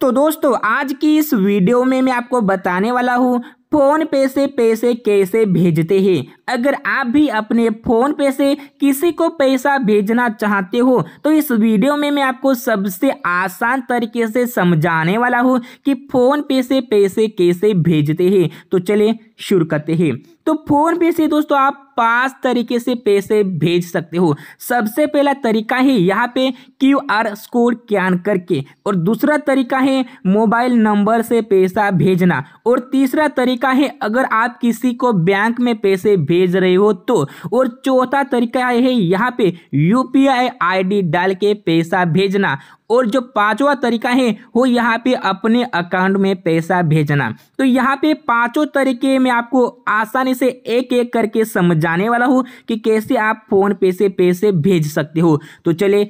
तो दोस्तों आज की इस वीडियो में मैं आपको बताने वाला हूँ फ़ोन पे से पैसे कैसे भेजते हैं अगर आप भी अपने फ़ोन पे से किसी को पैसा भेजना चाहते हो तो इस वीडियो में मैं आपको सबसे आसान तरीके से समझाने वाला हूँ कि फ़ोन पे से पैसे कैसे भेजते हैं तो चले शुरू करते हैं तो फ़ोन पे से दोस्तों आप पांच तरीके से पैसे भेज सकते हो सबसे पहला तरीका है यहाँ पे क्यू आर स्कोर कैन करके और दूसरा तरीका है मोबाइल नंबर से पैसा भेजना और तीसरा तरीका है अगर आप किसी को बैंक में पैसे भेज भेज रहे हो तो और चौथा तरीका है यहाँ पे यूपीआई आईडी डाल के पैसा भेजना और जो पांचवा तरीका है वो यहाँ पे अपने अकाउंट में पैसा भेजना तो यहाँ पे पांचों तरीके में आपको आसानी से एक एक करके समझाने वाला हूँ कि कैसे आप फोन पे से पैसे भेज सकते हो तो चले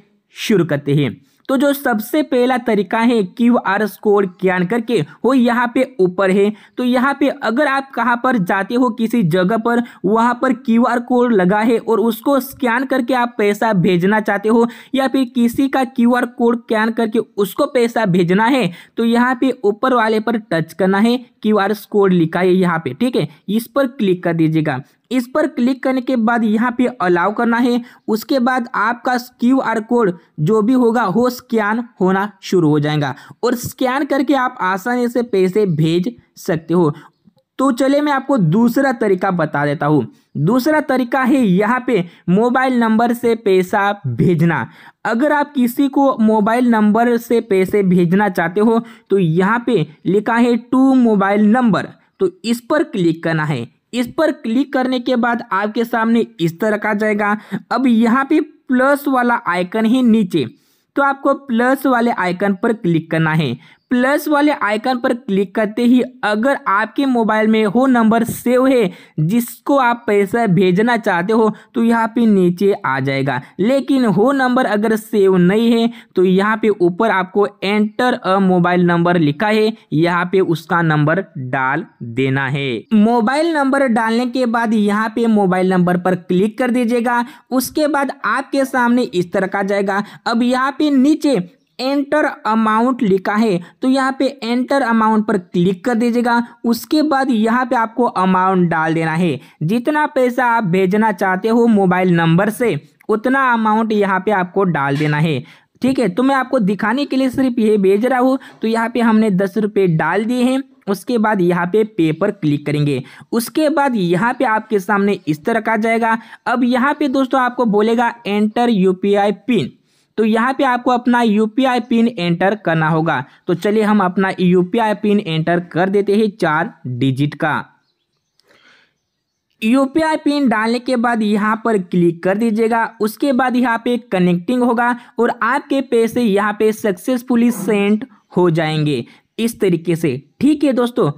शुरू करते हैं तो जो सबसे पहला तरीका है क्यू आर स्कोर ज्ञान करके वो यहाँ पे ऊपर है तो यहाँ पे अगर आप कहाँ पर जाते हो किसी जगह पर वहाँ पर क्यू आर कोड लगा है और उसको स्कैन करके आप पैसा भेजना चाहते हो या फिर किसी का क्यू आर कोड स्कैन करके उसको पैसा भेजना है तो यहाँ पे ऊपर वाले पर टच करना है क्यू आर कोड लिखा है यहाँ पे ठीक है इस पर क्लिक कर दीजिएगा इस पर क्लिक करने के बाद यहाँ पे अलाउ करना है उसके बाद आपका क्यू आर कोड जो भी होगा वो स्कैन होना शुरू हो जाएगा और स्कैन करके आप आसानी से पैसे भेज सकते हो तो चले मैं आपको दूसरा तरीका बता देता हूँ दूसरा तरीका है यहाँ पे मोबाइल नंबर से पैसा भेजना अगर आप किसी को मोबाइल नंबर से पैसे भेजना चाहते हो तो यहाँ पे लिखा है टू मोबाइल नंबर तो इस पर क्लिक करना है इस पर क्लिक करने के बाद आपके सामने इस तरह का जाएगा अब यहाँ पे प्लस वाला आइकन है नीचे तो आपको प्लस वाले आइकन पर क्लिक करना है प्लस वाले आइकन पर क्लिक करते ही अगर आपके मोबाइल में हो नंबर सेव है जिसको आप पैसा भेजना चाहते हो तो यहाँ पे नीचे आ जाएगा लेकिन वो नंबर अगर सेव नहीं है तो यहाँ पे ऊपर आपको एंटर अ मोबाइल नंबर लिखा है यहाँ पे उसका नंबर डाल देना है मोबाइल नंबर डालने के बाद यहाँ पे मोबाइल नंबर पर क्लिक कर दीजिएगा उसके बाद आपके सामने इस तरह का जाएगा अब यहाँ पे नीचे एंटर अमाउंट लिखा है तो यहाँ पे एंटर अमाउंट पर क्लिक कर दीजिएगा उसके बाद यहाँ पे आपको अमाउंट डाल देना है जितना पैसा आप भेजना चाहते हो मोबाइल नंबर से उतना अमाउंट यहाँ पे आपको डाल देना है ठीक है तो मैं आपको दिखाने के लिए सिर्फ ये भेज रहा हूँ तो यहाँ पे हमने दस रुपये डाल दिए हैं उसके बाद यहाँ पे पे पर क्लिक करेंगे उसके बाद यहाँ पे आपके सामने इस तरह का जाएगा अब यहाँ पे दोस्तों आपको बोलेगा एंटर यूपीआई पिन तो यहाँ पे आपको अपना यूपीआई पिन एंटर करना होगा तो चलिए हम अपना यूपीआई पिन एंटर कर देते हैं चार डिजिट का यूपीआई पिन डालने के बाद यहाँ पर क्लिक कर दीजिएगा उसके बाद यहाँ पे कनेक्टिंग होगा और आपके पैसे यहाँ पे सक्सेसफुली सेंट हो जाएंगे इस तरीके से ठीक है दोस्तों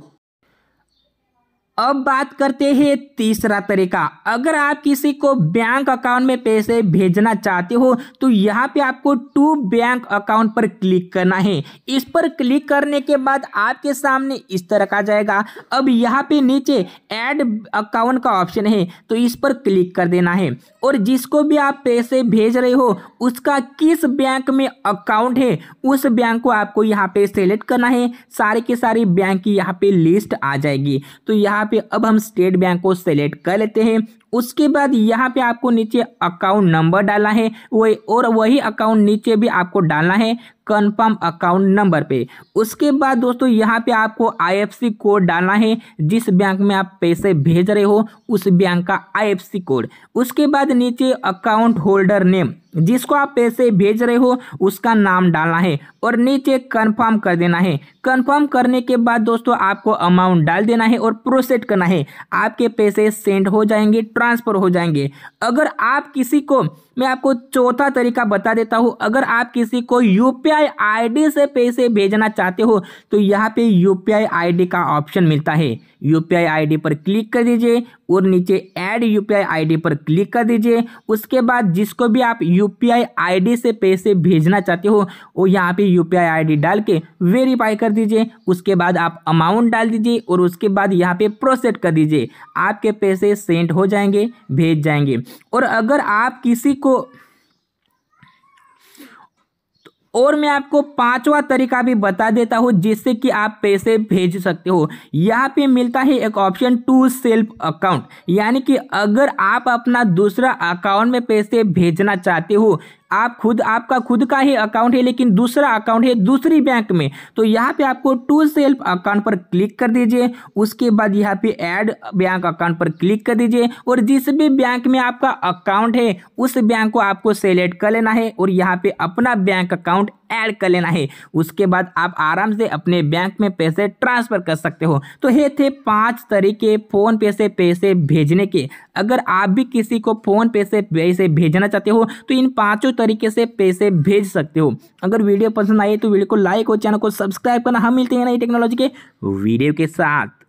अब बात करते हैं तीसरा तरीका अगर आप किसी को बैंक अकाउंट में पैसे भेजना चाहते हो तो यहाँ पे आपको टू बैंक अकाउंट पर क्लिक करना है इस पर क्लिक करने के बाद आपके सामने इस तरह का जाएगा अब यहाँ पे नीचे ऐड अकाउंट का ऑप्शन है तो इस पर क्लिक कर देना है और जिसको भी आप पैसे भेज रहे हो उसका किस बैंक में अकाउंट है उस बैंक को आपको यहाँ पे सेलेक्ट करना है सारे के सारे बैंक की यहाँ पे लिस्ट आ जाएगी तो यहाँ पे अब हम स्टेट बैंक को सेलेक्ट कर लेते हैं उसके बाद यहाँ पे आपको नीचे अकाउंट नंबर डालना है वही और वही अकाउंट नीचे भी आपको डालना है कन्फर्म अकाउंट नंबर पे उसके बाद दोस्तों यहाँ पे आपको आईएफसी कोड डालना है जिस बैंक में आप पैसे भेज रहे हो उस बैंक का आईएफसी कोड उसके बाद नीचे अकाउंट होल्डर नेम जिसको आप पैसे भेज रहे हो उसका नाम डालना है और नीचे कन्फर्म कर देना है कन्फर्म करने के बाद दोस्तों आपको अमाउंट डाल देना है और प्रोसेस करना है आपके पैसे सेंड हो जाएंगे ट्रांसफ़र हो जाएंगे अगर आप किसी को मैं आपको चौथा तरीका बता देता हूँ अगर आप किसी को यू पी से पैसे भेजना चाहते हो तो यहाँ पे यू पी का ऑप्शन मिलता है यू पी पर क्लिक कर दीजिए और नीचे ऐड यूपीआई आईडी पर क्लिक कर दीजिए उसके बाद जिसको भी आप यूपीआई आईडी से पैसे भेजना चाहते हो वो यहाँ पे यूपीआई आईडी डाल के वेरीफाई कर दीजिए उसके बाद आप अमाउंट डाल दीजिए और उसके बाद यहाँ पे प्रोसेस कर दीजिए आपके पैसे सेंड हो जाएंगे भेज जाएंगे और अगर आप किसी को और मैं आपको पांचवा तरीका भी बता देता हूँ जिससे कि आप पैसे भेज सकते हो यहाँ पे मिलता है एक ऑप्शन टू सेल्फ अकाउंट यानी कि अगर आप अपना दूसरा अकाउंट में पैसे भेजना चाहते हो आप खुद आपका खुद का ही अकाउंट है लेकिन दूसरा अकाउंट है दूसरी बैंक में तो यहाँ पे आपको टू सेल्फ अकाउंट पर क्लिक कर दीजिए उसके बाद यहाँ पे ऐड बैंक अकाउंट पर क्लिक कर दीजिए और जिस भी बैंक में आपका अकाउंट है उस बैंक को आपको सेलेक्ट कर लेना है और यहाँ पे अपना बैंक अकाउंट ऐड कर लेना है उसके बाद आप आराम से अपने बैंक में पैसे ट्रांसफ़र कर सकते हो तो ये थे पाँच तरीके फ़ोन पे से पैसे भेजने के अगर आप भी किसी को फ़ोन पे से पैसे भेजना चाहते हो तो इन पाँचों तरीके से पैसे भेज सकते हो अगर वीडियो पसंद आए तो वीडियो को लाइक और चैनल को सब्सक्राइब करना हम मिलते हैं नई टेक्नोलॉजी के वीडियो के साथ